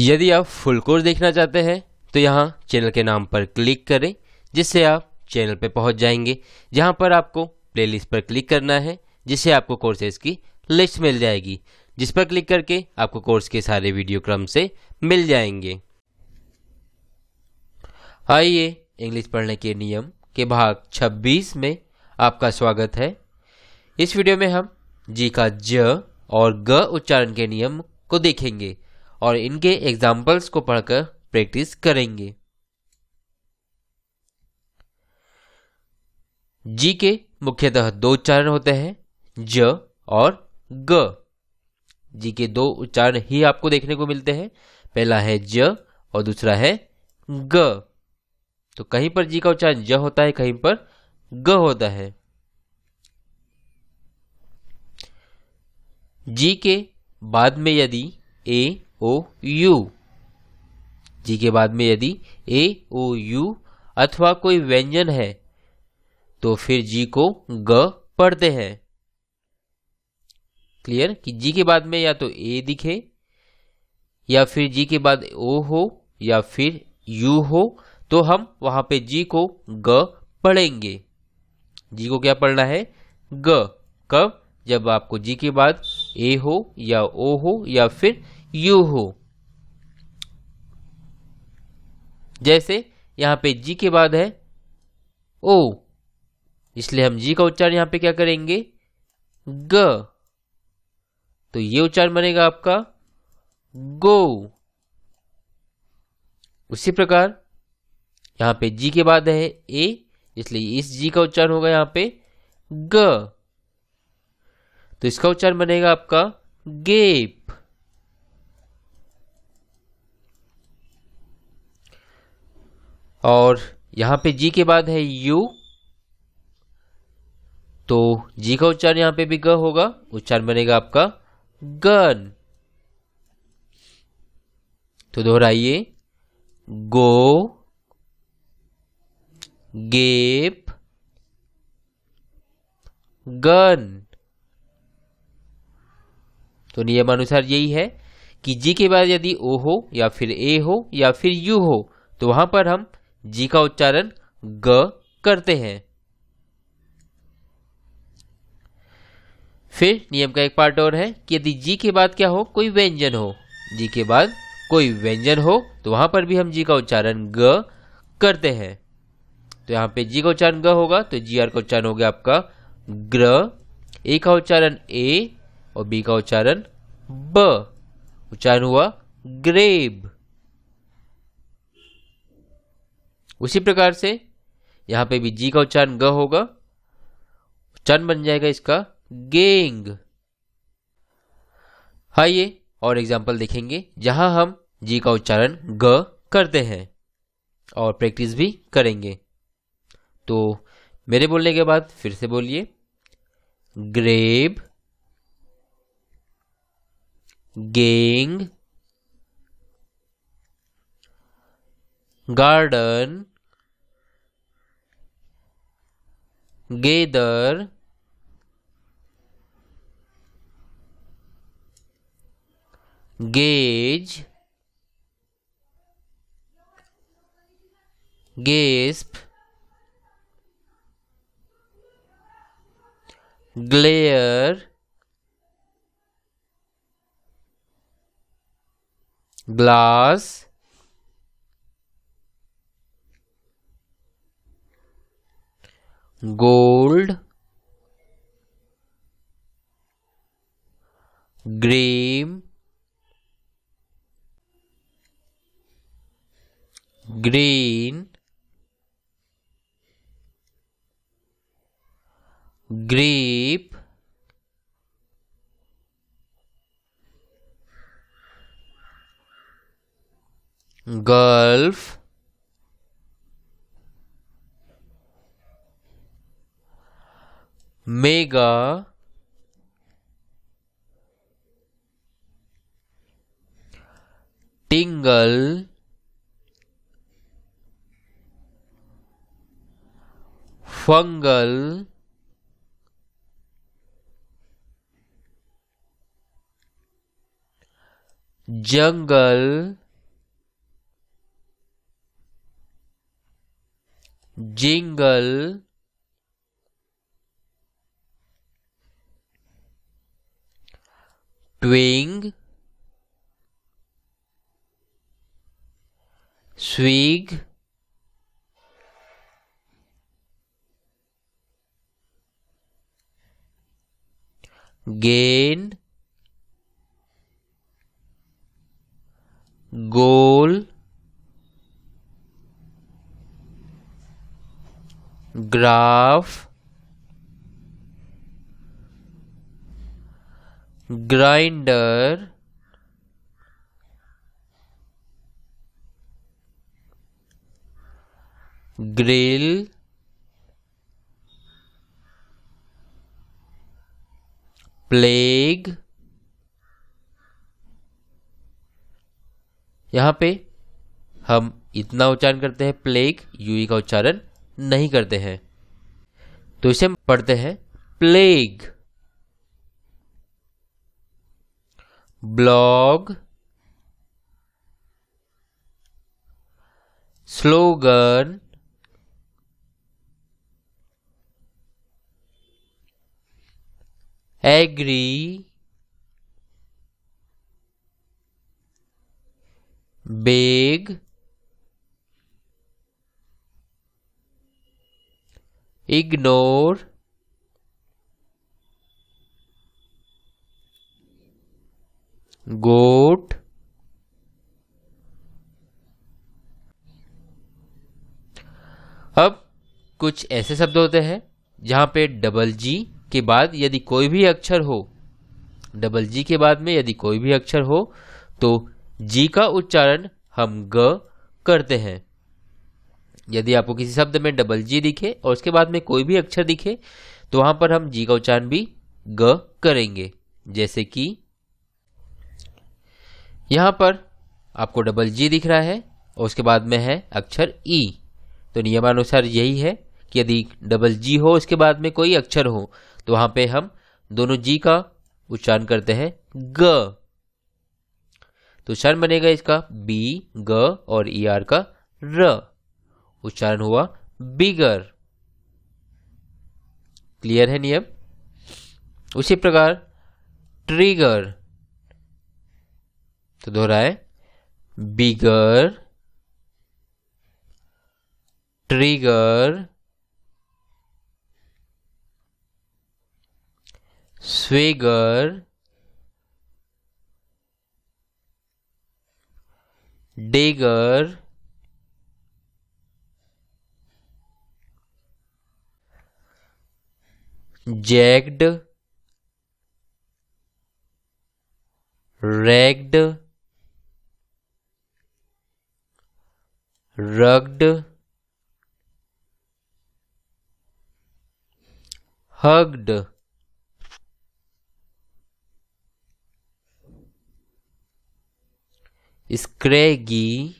यदि आप full course देखना चाहते हैं तो यहाँ चैनल के नाम पर क्लिक करें जिससे आप चैनल पर पहुँच जाएंगे जहाँ पर आपको प्लेलिस्ट पर क्लिक करना है जिससे आपको कोर्सेज की लिस्ट मिल जाएगी जिस पर क्लिक करके आपको कोर्स के सारे वीडियो क्रम से मिल जाएंगे आइए इंग्लिश पढ़ने के नियम के भाग 26 में आपका स्वागत है इस वीडियो में हम जी का ज और ग उच्चारण के नियम को देखेंगे और इनके एग्जाम्पल्स को पढ़कर प्रैक्टिस करेंगे जी के मुख्यतः दो उच्चारण होते हैं ज और ग जी के दो उच्चारण ही आपको देखने को मिलते हैं पहला है ज और दूसरा है ग तो कहीं पर जी का उच्चारण ज होता है कहीं पर ग होता है जी के बाद में यदि ए ओ यू जी के बाद में यदि ए ओ यू अथवा कोई व्यंजन है तो फिर जी को ग पढ़ते हैं क्लियर कि जी के बाद में या तो ए दिखे या फिर जी के बाद ओ हो या फिर यू हो तो हम वहां पे जी को ग पढ़ेंगे जी को क्या पढ़ना है ग कब जब आपको जी के बाद ए हो या ओ हो या फिर यू हो जैसे यहां पे जी के बाद है ओ इसलिए हम जी का उच्चारण यहां पे क्या करेंगे ग तो ये उच्चारण बनेगा आपका गो उसी प्रकार यहां पे जी के बाद है ए इसलिए इस जी का उच्चारण होगा यहां पे ग तो इसका उच्चारण बनेगा आपका गेप और यहां पे जी के बाद है यू तो जी का उच्चारण यहां पे भी ग होगा उच्चारण बनेगा आपका गन तो दोहराइए गो गेप गन तो नियमानुसार यही है कि जी के बाद यदि ओ हो या फिर ए हो या फिर यू हो तो वहां पर हम जी का उच्चारण ग करते हैं फिर नियम का एक पार्ट और है कि यदि जी के बाद क्या हो कोई व्यंजन हो जी के बाद कोई व्यंजन हो तो वहां पर भी हम जी का उच्चारण ग करते हैं तो यहां पे जी का उच्चारण ग होगा तो जी आर का उच्चारण हो गया आपका ग्र ए का उच्चारण ए और बी का उच्चारण ब उच्चारण हुआ ग्रेब उसी प्रकार से यहाँ पे भी जी का उच्चारण ग होगा उच्चारण बन जाएगा इसका गेंग आइए और एग्जाम्पल देखेंगे जहां हम जी का उच्चारण ग करते हैं और प्रैक्टिस भी करेंगे तो मेरे बोलने के बाद फिर से बोलिए grab gang garden gather gauge gasp glare glass gold green green grape gulf mega tingle fungal jungle jingle twig swig gain goal graph grinder grill plague यहां पे हम इतना उच्चारण करते हैं प्लेग यूई का उच्चारण नहीं करते हैं तो इसे हम पढ़ते हैं plague blog slogan agree big ignore goat अब कुछ ऐसे शब्द होते हैं जहां पे डबल जी के बाद यदि कोई भी अक्षर हो डबल जी के बाद में यदि कोई भी अक्षर हो तो जी का उच्चारण हम ग करते हैं यदि आपको किसी शब्द में डबल जी दिखे और उसके बाद में कोई भी अक्षर दिखे तो वहां पर हम जी का उच्चारण भी ग करेंगे जैसे कि यहाँ पर आपको डबल जी दिख रहा है और उसके बाद में है अक्षर ई e। तो नियमानुसार यही है कि यदि डबल जी हो उसके बाद में कोई अक्षर हो तो वहाँ पे हम दोनों जी का उच्चारण करते हैं ग तो उच्चारण बनेगा इसका बी ग और ई e आर का र उच्चारण हुआ बिगर क्लियर है नियम उसी प्रकार ट्रिगर तो है bigger trigger swagger dagger jacked ragged rugged hugged scraggy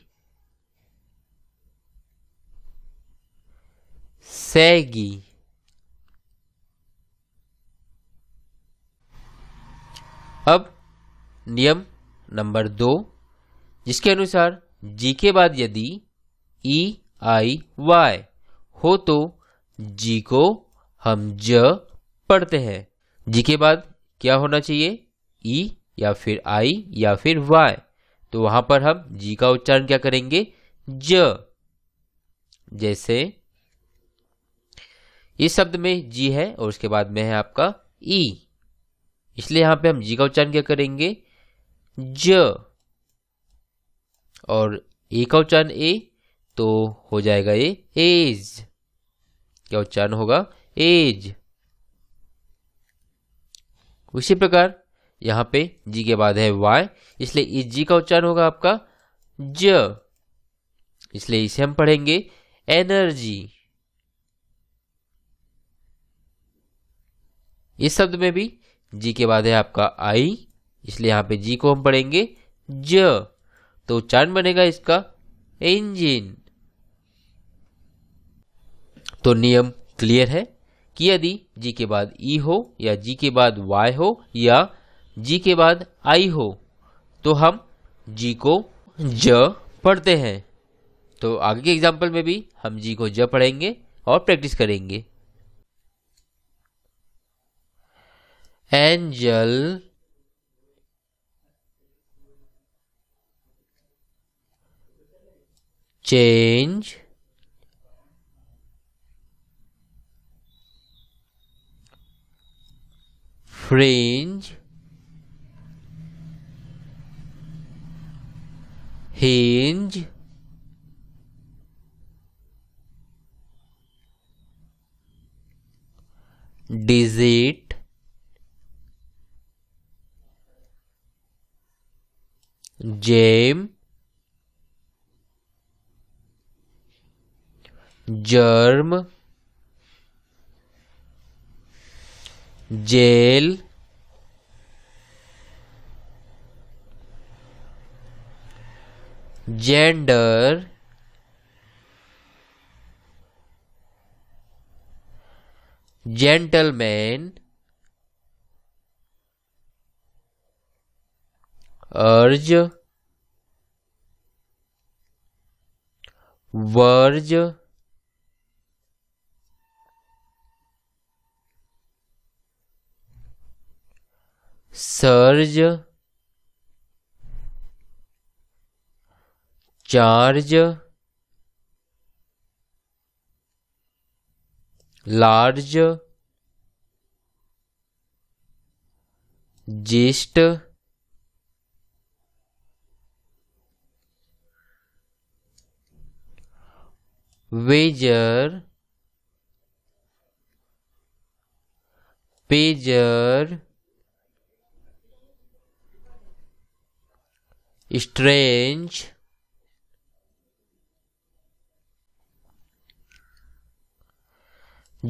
saggy अब नियम नंबर दो जिसके अनुसार जी के बाद यदि ई आई वाई हो तो जी को हम ज पढ़ते हैं जी के बाद क्या होना चाहिए ई e या फिर आई या फिर वाई तो वहां पर हम जी का उच्चारण क्या करेंगे ज जैसे इस शब्द में जी है और उसके बाद में है आपका ई e। इसलिए यहां पे हम जी का उच्चारण क्या करेंगे ज और ए का उच्चारण ए तो हो जाएगा ये एज क्या उच्चारण होगा एज उसी प्रकार यहां पे जी के बाद है वाई इसलिए इस जी का उच्चारण होगा आपका ज इसलिए इसे हम पढ़ेंगे एनर्जी इस शब्द में भी जी के बाद है आपका आई इसलिए यहां पे जी को हम पढ़ेंगे ज तो उच्चारण बनेगा इसका इंजिन तो नियम क्लियर है कि यदि जी के बाद ई e हो या जी के बाद वाई हो या जी के बाद आई हो तो हम जी को ज पढ़ते हैं तो आगे के एग्जाम्पल में भी हम जी को ज पढ़ेंगे और प्रैक्टिस करेंगे angel change fringe hinge digit jam germ gel gender gentleman urge verge surge charge large gist wager pager strange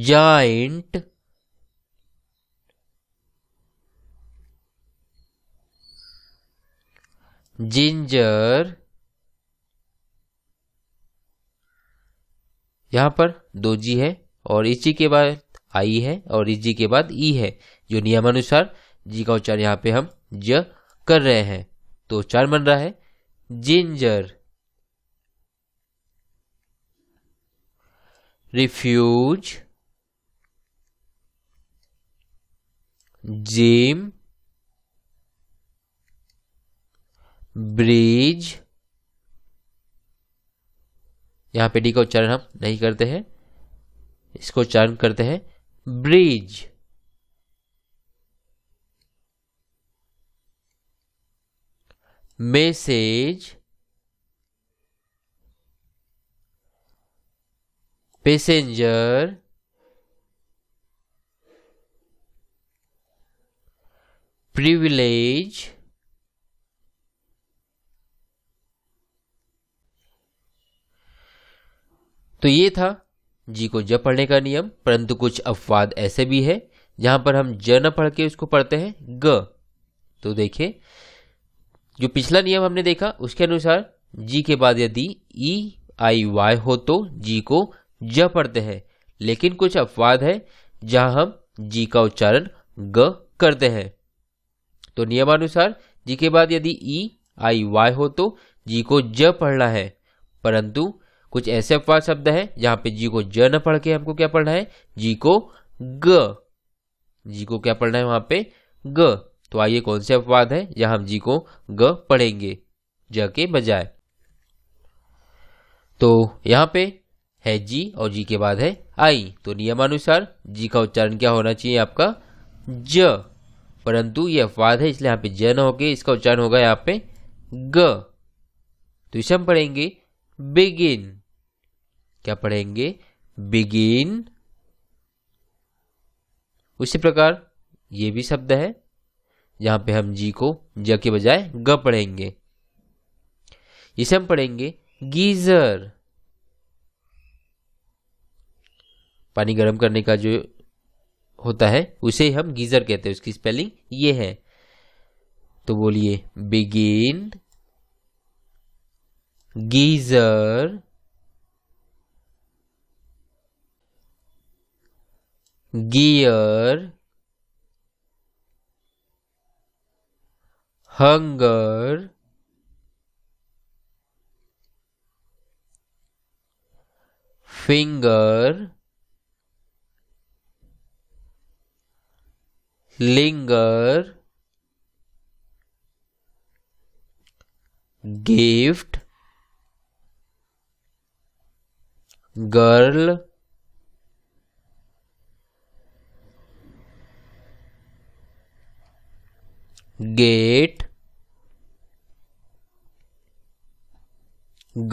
giant ginger यहां पर दो जी है और इस जी के बाद आई है और इस जी के बाद ई e है जो नियमानुसार जी का उच्चारण यहां पे हम ज कर रहे हैं तो उच्चारण बन रहा है जिंजर रिफ्यूज जिम ब्रिज यहां पे डी का उच्चारण हम नहीं करते हैं इसको उच्चारण करते हैं ब्रिज message passenger privilege तो ये था जी को ज पढ़ने का नियम परंतु कुछ अपवाद ऐसे भी है जहां पर हम ज न पढ़ के उसको पढ़ते हैं ग तो देखिये जो पिछला नियम हमने देखा उसके अनुसार जी के बाद यदि ई आई वाई हो तो जी को ज पढ़ते हैं लेकिन कुछ अपवाद है जहां हम जी का उच्चारण ग करते हैं तो नियमानुसार जी के बाद यदि ई आई वाई हो तो जी को ज पढ़ना है परंतु कुछ ऐसे अपवाद शब्द हैं जहां पे जी को ज न पढ़ के हमको क्या पढ़ना है जी को ग जी को क्या पढ़ना है वहां पे ग तो आइए कौन से अपवाद है जहां हम जी को ग पढ़ेंगे ज के बजाय तो यहां पे है जी और जी के बाद है आई तो नियमानुसार जी का उच्चारण क्या होना चाहिए आपका ज परंतु ये अपवाद है इसलिए यहां पे ज न होके इसका उच्चारण होगा यहां पे ग तो इसे हम पढ़ेंगे बिगिन क्या पढ़ेंगे बिगिन उसी प्रकार ये भी शब्द है यहाँ पे हम जी को ज के बजाय ग पढ़ेंगे इसे हम पढ़ेंगे गीजर पानी गर्म करने का जो होता है उसे हम गीजर कहते हैं उसकी स्पेलिंग ये है तो बोलिए begin geyser gear hunger finger linger gift girl get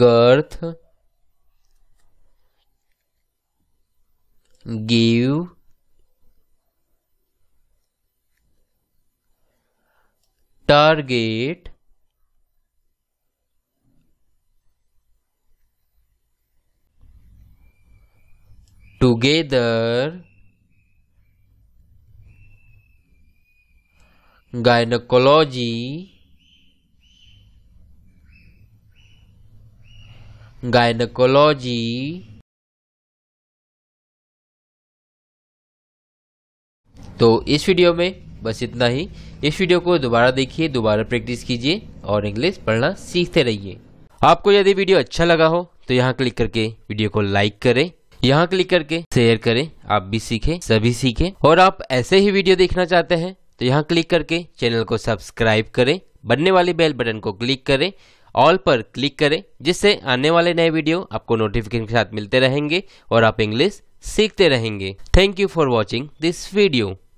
girth give target together gynaecology gynaecology तो इस वीडियो में बस इतना ही इस वीडियो को दोबारा देखिए दोबारा प्रैक्टिस कीजिए और इंग्लिश पढ़ना सीखते रहिए आपको यदि वीडियो अच्छा लगा हो तो यहाँ क्लिक करके वीडियो को लाइक करें यहाँ क्लिक करके शेयर करें आप भी सीखें सभी सीखें और आप ऐसे ही वीडियो देखना चाहते हैं तो यहाँ क्लिक करके चैनल को सब्सक्राइब करें बनने वाले बेल बटन को क्लिक करें ऑल पर क्लिक करें जिससे आने वाले नए वीडियो आपको नोटिफिकेशन के साथ मिलते रहेंगे और आप इंग्लिश सीखते रहेंगे thank you for watching this video